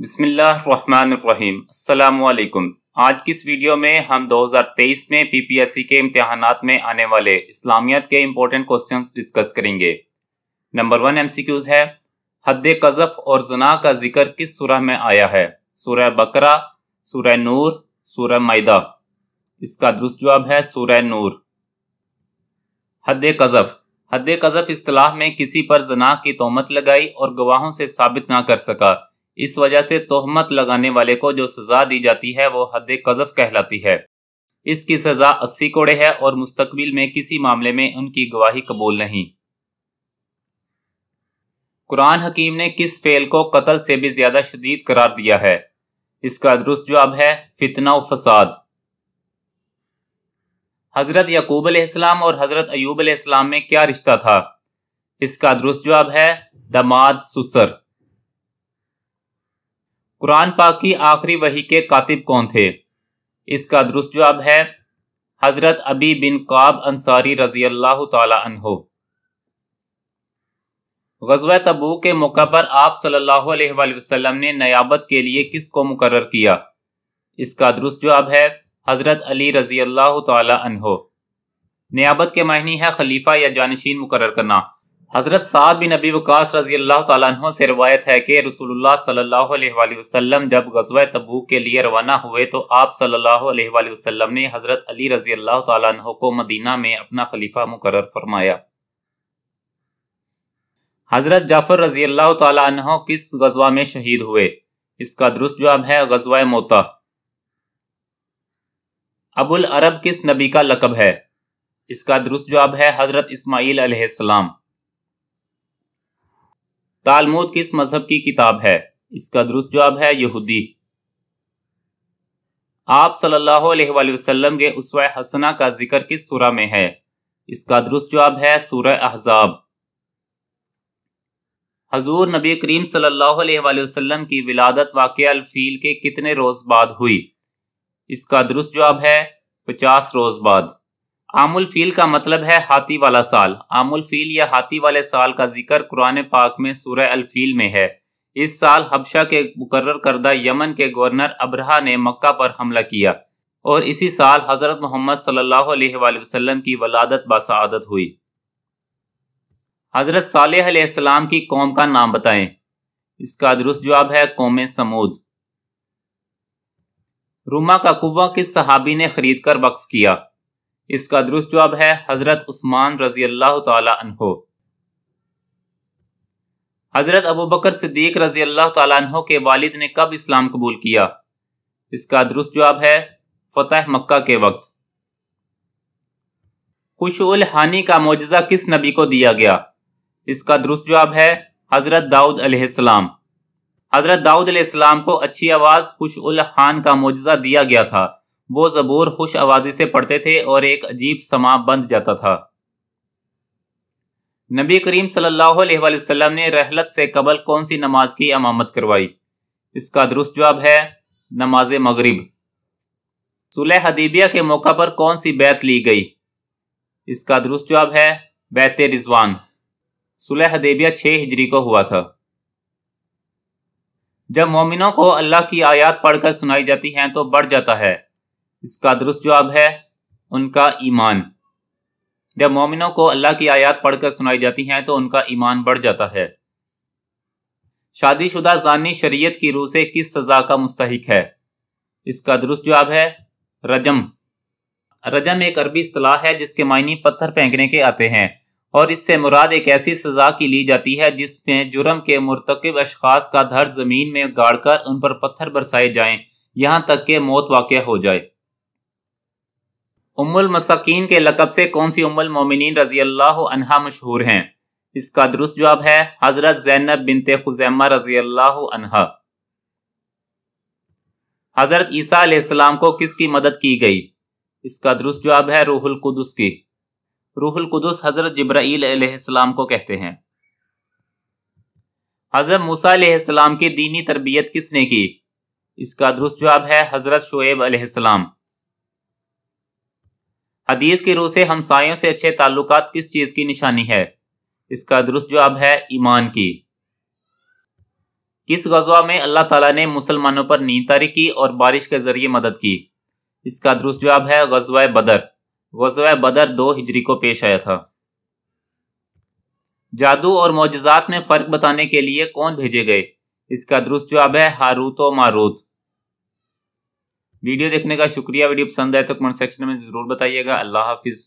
बिसमीम् अल्लाम आज की इस वीडियो में हम 2023 में पीपीएससी के इम्तिहान में आने वाले इस्लामियत के इम्पोर्टेंट क्वेश्चंस डिस्कस करेंगे नंबर वन एमसीक्यूज है हद कज़फ और जना का जिक्र किस सूरह में आया है सूरह बकरा सूरह नूर सूरह मैदा इसका दुरुस्त जवाब है सूरह नूर हद कज़फ हद कज़फ असलाह में किसी पर जना की तोहमत लगाई और गवाहों से साबित ना कर सका इस वजह से तोहमत लगाने वाले को जो सजा दी जाती है वो हद कजफ कहलाती है इसकी सजा अस्सी कोड़े है और मुस्तकबिल में किसी मामले में उनकी गवाही कबूल नहीं कुरान हकीम ने किस फेल को कत्ल से भी ज्यादा शदीद करार दिया है इसका दुरुस्त जवाब है फितना व फसाद हजरत यकूब अलैहिस्सलाम और हजरत अयूब अलैहिस्सलाम में क्या रिश्ता था इसका दुरुस्त जवाब है दमाद सुसर कुरान पाक की आखिरी वही के कातिब कौन थे इसका दुरुस्त जवाब है हज़रत अबी बिन काब अंसारी रजी अल्लाह तहो गजव तबू के मौका पर आप सल्लल्लाहु अलैहि वसल्लम ने नयाबत के लिए किस को मुकर किया इसका दुरुस्त जवाब है हज़रत अली रजी अल्लाह तहो नयाबत के मायनी है खलीफा या जानशीन मुकर करना हज़रत साद बिन नबी वक़ास रजी अल्लाह तह से रवायत है कि रसूलुल्लाह सल्लल्लाहु अलैहि वसल्लम जब गजवा तबूक के लिए रवाना हुए तो आप सल्लल्लाहु अलैहि वसल्लम ने हज़रत अली रजी अल्लाह तह को मदीना में अपना खलीफा मुकर फरमाया हज़रत जाफ़र रजी अल्लाह तह किस गजवा में शहीद हुए इसका दुरुस्त जवाब है गजवा मोता अबुल अरब किस नबी का लकब है इसका दुरुस्त जवाब है हज़रत इसमाईल अलैहिस्सलाम तालमूद किस मजहब की किताब है इसका दुरुस्त जवाब है यहूदी आप सल्लल्लाहु अलैहि वसल्लम के उसवा हसना का जिक्र किस सूरा में है इसका दुरुस्त जवाब है सूरह अहजाब हजूर नबी करीम सल्लल्लाहु अलैहि वसल्लम की विलादत वाक़ अलफील के कितने रोज़ बाद हुई इसका दुरुस्त जवाब है पचास रोज़ बाद आमुल फील का मतलब है हाथी वाला साल आमुल फील या हाथी वाले साल का जिक्र कुरान पाक में सूरह अलफील में है इस साल हबशा के मुकर करदा यमन के गवर्नर अब्रहा ने मक्का पर हमला किया और इसी साल हज़रत मोहम्मद सल्लल्लाहु अलैहि वसल्लम की वलादत बसादत हुई हज़रत सालेम की कौम का नाम बताएं इसका दुरुस्त जवाब है कौम समूद रुमा का कुबा किस सहाबी ने खरीद कर वक्फ किया इसका दुरुस्त जवाब है हजरत उस्मान रजी अल्लाह तहो हजरत अबू बकर सिद्दीक रजी अल्लाह तहो के वालिद ने कब इस्लाम कबूल किया इसका दुरुस्त जवाब है फतेह मक्का के वक्त खुशुल हानि का मुआजा किस नबी को दिया गया इसका दुरुस्त जवाब है हज़रत दाऊद अलैहिस्सलाम हज़रत दाऊद अलैहिस्सलाम को अच्छी आवाज़ खुशुल हान का मुआजा दिया गया था वो जबूर खुश आवाजी से पढ़ते थे और एक अजीब समा बंध जाता था नबी करीम सल्लल्लाहु अलैहि वसल्लम ने रहलत से कबल कौन सी नमाज की अमामत करवाई इसका दुरुस्त जवाब है नमाज मगरिब सुलह हदीबिया के मौका पर कौन सी बैत ली गई इसका दुरुस्त जवाब है बैत रिजवान सुलह हदीबिया छः हिजरी को हुआ था जब मोमिनों को अल्लाह की आयात पढ़कर सुनाई जाती हैं तो बढ़ जाता है इसका दुरुस्त जवाब है उनका ईमान जब मोमिनों को अल्लाह की आयात पढ़कर सुनाई जाती हैं तो उनका ईमान बढ़ जाता है शादीशुदा जानी शरीयत की रूह से किस सज़ा का मुस्तक है इसका दुरुस्त जवाब है रजम रजम एक अरबी असलाह है जिसके मायने पत्थर फेंकने के आते हैं और इससे मुराद एक ऐसी सज़ा की ली जाती है जिसमें जुर्म के मरतकब अशखास का धर ज़मीन में गाड़ कर उन पर पत्थर बरसाए जाएं यहां तक के मौत वाक़ हो जाए उमुल मसाकिन के लकब से कौन सी उमुल मोमिन रजी अल्लाह मशहूर हैं इसका दुरुस्त जवाब है हज़रत जैनब बिनते खुजैमा रजी अल्लाह हज़रत ईसा आसमाम को किसकी मदद की गई इसका दुरुस्त जवाब है रूहुल कुदस की रूहुल कुदस हज़रत जब्राईलम को कहते हैं हज़रत मूसा की दीनी तरबियत किसने की इसका दुरुस्त जवाब है हज़रत शुएब अलैहिस्सलाम हदीस के रूह से हमसायों से अच्छे ताल्लुक किस चीज़ की निशानी है इसका दुरुस्त जवाब है ईमान की किस गजवा में अल्लाह ताला ने मुसलमानों पर नींद तारी की और बारिश के जरिए मदद की इसका दुरुस्त जवाब है गजवा बदर गजवा बदर दो हिजरी को पेश आया था जादू और मोजात में फ़र्क बताने के लिए कौन भेजे गए इसका दुरुस्त जवाब है हारूत और मारूत वीडियो देखने का शुक्रिया वीडियो पसंद आए तो कमेंट सेक्शन में ज़रूर बताइएगा अल्लाह हाफिज़